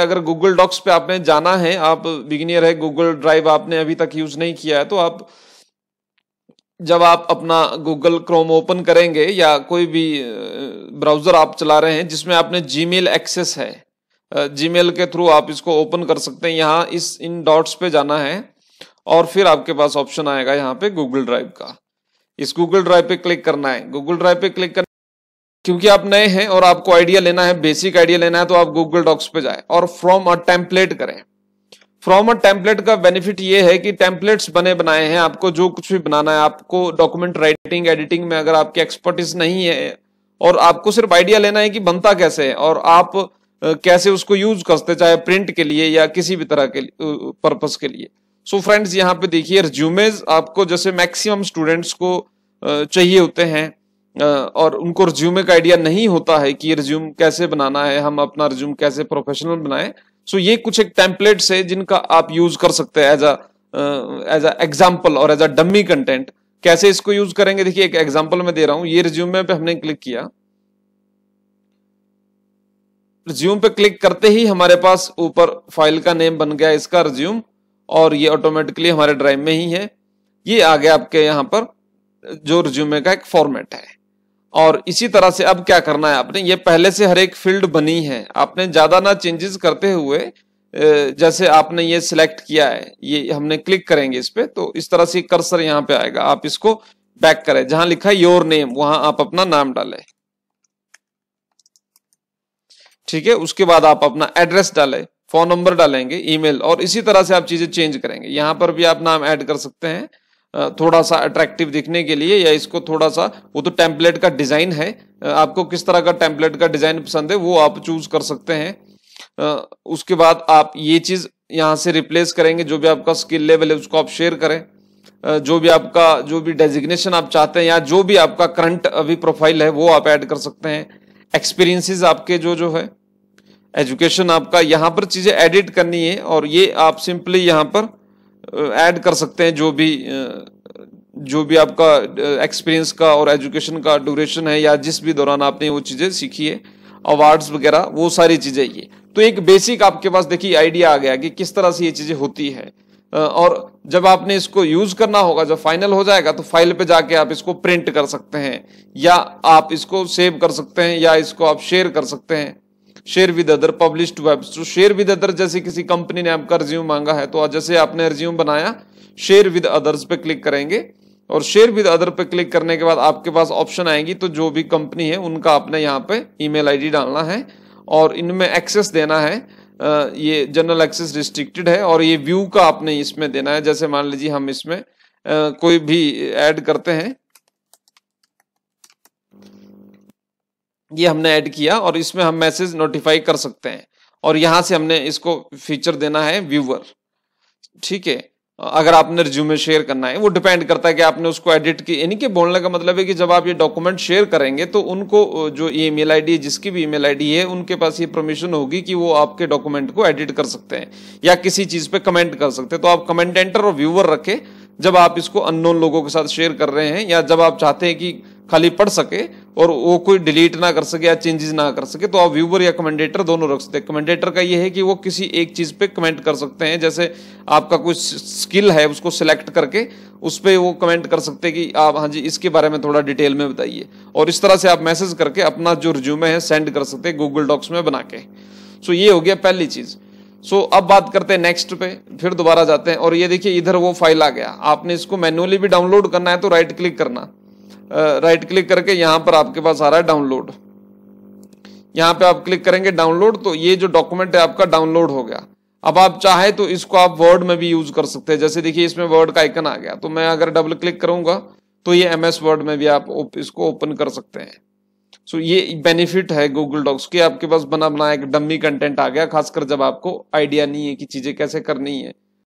अगर Google docs पे आपने जाना है आप बिगिनियर है गूगल ड्राइव आपने अभी तक यूज नहीं किया है तो आप जब आप अपना गूगल क्रोम ओपन करेंगे या कोई भी ब्राउजर आप चला रहे हैं जिसमें आपने जीमेल एक्सेस है जीमेल के थ्रू आप इसको ओपन कर सकते हैं यहाँ इस इन डॉट्स पे जाना है और फिर आपके पास ऑप्शन आएगा यहाँ पे गूगल ड्राइव का इस गूगल ड्राइव पे क्लिक करना है गूगल ड्राइव पे क्लिक करना क्योंकि आप नए हैं और आपको आइडिया लेना है बेसिक आइडिया लेना है तो आप गूगल डॉक्स पे जाए और फ्रॉम अ टेम्पलेट करें फ्रॉम अ टेम्पलेट का बेनिफिट ये है कि टेम्पलेट्स बने बनाए हैं आपको जो कुछ भी बनाना है आपको डॉक्यूमेंट राइटिंग एडिटिंग में अगर आपकी एक्सपर्टीज नहीं है और आपको सिर्फ आइडिया लेना है कि बनता कैसे है और आप कैसे उसको यूज करते चाहे प्रिंट के लिए या किसी भी तरह के पर्पज के लिए सो फ्रेंड्स यहाँ पे देखिए रिज्यूमेज आपको जैसे मैक्सिमम स्टूडेंट्स को चाहिए होते हैं और उनको रिज्यूमे का आइडिया नहीं होता है कि ये रिज्यूम कैसे बनाना है हम अपना रिज्यूम कैसे प्रोफेशनल बनाएं सो ये कुछ एक टेम्पलेट्स है जिनका आप यूज कर सकते हैं as a as a example और एज अ डम्मी कंटेंट कैसे इसको यूज करेंगे देखिए एक एग्जाम्पल मैं दे रहा हूं ये रिज्यूमे पे हमने क्लिक किया रिज्यूम पे क्लिक करते ही हमारे पास ऊपर फाइल का नेम बन गया इसका रिज्यूम और ये ऑटोमेटिकली हमारे ड्राइव में ही है ये आ गया आपके यहाँ पर जो रिज्यूमे का एक फॉर्मेट है और इसी तरह से अब क्या करना है आपने ये पहले से हर एक फील्ड बनी है आपने ज़्यादा ना चेंजेस करते हुए जैसे आपने ये सिलेक्ट किया है ये हमने क्लिक करेंगे इस पर तो इस तरह से कर्सर यहाँ पे आएगा आप इसको बैक करें जहां लिखा है योर नेम वहां आप अपना नाम डालें ठीक है उसके बाद आप अपना एड्रेस डालें फोन नंबर डालेंगे ईमेल और इसी तरह से आप चीजें चेंज करेंगे यहां पर भी आप नाम ऐड कर सकते हैं थोड़ा सा अट्रैक्टिव दिखने के लिए या इसको थोड़ा सा वो तो टेम्पलेट का डिज़ाइन है आपको किस तरह का टेम्पलेट का डिज़ाइन पसंद है वो आप चूज कर सकते हैं उसके बाद आप ये चीज़ यहाँ से रिप्लेस करेंगे जो भी आपका स्किल लेवल है उसको आप शेयर करें जो भी आपका जो भी डेजिग्नेशन आप चाहते हैं या जो भी आपका करंट अभी प्रोफाइल है वो आप ऐड कर सकते हैं एक्सपीरियंसेस आपके जो जो है एजुकेशन आपका यहाँ पर चीज़ें एडिट करनी है और ये आप सिंपली यहाँ पर ऐड कर सकते हैं जो भी जो भी आपका एक्सपीरियंस का और एजुकेशन का ड्यूरेशन है या जिस भी दौरान आपने वो चीज़ें सीखी है अवार्ड्स वगैरह वो सारी चीज़ें ये तो एक बेसिक आपके पास देखिए आइडिया आ गया कि किस तरह से ये चीज़ें होती है और जब आपने इसको यूज करना होगा जब फाइनल हो जाएगा तो फाइल पे जाके आप इसको प्रिंट कर सकते हैं या आप इसको सेव कर सकते हैं या इसको आप शेयर कर सकते हैं share with other published webs तो शेयर विद अदर जैसे किसी कंपनी ने आपका रिज्यूम मांगा है तो जैसे आपने रिज्यूम बनाया शेयर विद अदर्स पे क्लिक करेंगे और शेयर विद अदर पे क्लिक करने के बाद आपके पास ऑप्शन आएगी तो जो भी कंपनी है उनका आपने यहाँ पे ईमेल आईडी डालना है और इनमें एक्सेस देना है ये जनरल एक्सेस रिस्ट्रिक्टेड है और ये व्यू का आपने इसमें देना है जैसे मान लीजिए हम इसमें कोई भी ऐड करते हैं ये हमने ऐड किया और इसमें हम मैसेज नोटिफाई कर सकते हैं और यहाँ से हमने इसको फीचर देना है व्यूवर ठीक है अगर आपने रिज्यूमे शेयर करना है वो डिपेंड करता है कि आपने उसको एडिट की यानी कि बोलने का मतलब है कि जब आप ये डॉक्यूमेंट शेयर करेंगे तो उनको जो ई मेल आई है जिसकी भी ईमेल आईडी है उनके पास ये परमिशन होगी कि वो आपके डॉक्यूमेंट को एडिट कर सकते हैं या किसी चीज़ पे कमेंट कर सकते हैं तो आप कमेंट एंटर और व्यूवर रखें जब आप इसको अननोन लोगों के साथ शेयर कर रहे हैं या जब आप चाहते हैं कि खाली पढ़ सके और वो कोई डिलीट ना कर सके या चेंजेस ना कर सके तो आप व्यूवर या कमेंडेटर दोनों रख सकते हैं कमेंडेटर का ये है कि वो किसी एक चीज़ पे कमेंट कर सकते हैं जैसे आपका कोई स्किल है उसको सिलेक्ट करके उस पर वो कमेंट कर सकते हैं कि आप हाँ जी इसके बारे में थोड़ा डिटेल में बताइए और इस तरह से आप मैसेज करके अपना जो रिज्यूमे है सेंड कर सकते हैं गूगल डॉक्स में बना के सो ये हो गया पहली चीज़ सो so, अब बात करते हैं नेक्स्ट पे फिर दोबारा जाते हैं और ये देखिए इधर वो फाइल आ गया आपने इसको मैनुअली भी डाउनलोड करना है तो राइट क्लिक करना राइट क्लिक करके यहाँ पर आपके पास आ रहा है डाउनलोड यहाँ पे आप क्लिक करेंगे डाउनलोड तो ये जो डॉक्यूमेंट है आपका डाउनलोड हो गया अब आप चाहे तो इसको आप वर्ड में भी यूज कर सकते हैं जैसे देखिए इसमें वर्ड का आइकन आ गया तो मैं अगर डबल क्लिक करूंगा तो ये एम एस वर्ड में भी आप इसको ओपन कर सकते हैं सो ये बेनिफिट है गूगल डॉक्स की आपके पास बना बना एक डमी कंटेंट आ गया खासकर जब आपको आइडिया नहीं है कि चीजें कैसे करनी है